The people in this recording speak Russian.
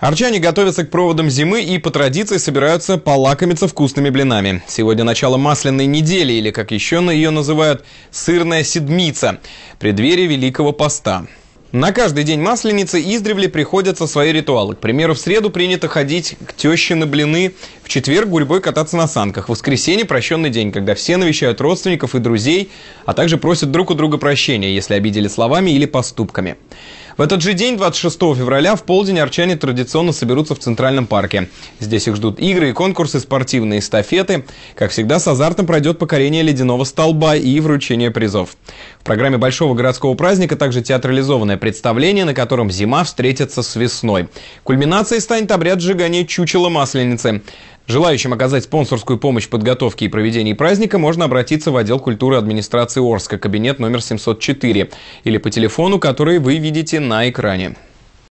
Арчане готовятся к проводам зимы и по традиции собираются полакомиться вкусными блинами. Сегодня начало масляной недели, или как еще на ее называют, сырная седмица, преддверие Великого Поста. На каждый день масленицы издревле приходятся свои ритуалы. К примеру, в среду принято ходить к теще на блины, в четверг гурьбой кататься на санках, в воскресенье прощенный день, когда все навещают родственников и друзей, а также просят друг у друга прощения, если обидели словами или поступками. В этот же день, 26 февраля, в полдень арчане традиционно соберутся в Центральном парке. Здесь их ждут игры и конкурсы, спортивные эстафеты. Как всегда, с азартом пройдет покорение ледяного столба и вручение призов. В программе Большого городского праздника также театрализованное представление, на котором зима встретится с весной. Кульминацией станет обряд сжигания чучела масленицы. Желающим оказать спонсорскую помощь подготовке и проведении праздника можно обратиться в отдел культуры администрации Орска, кабинет номер 704, или по телефону, который вы видите на экране.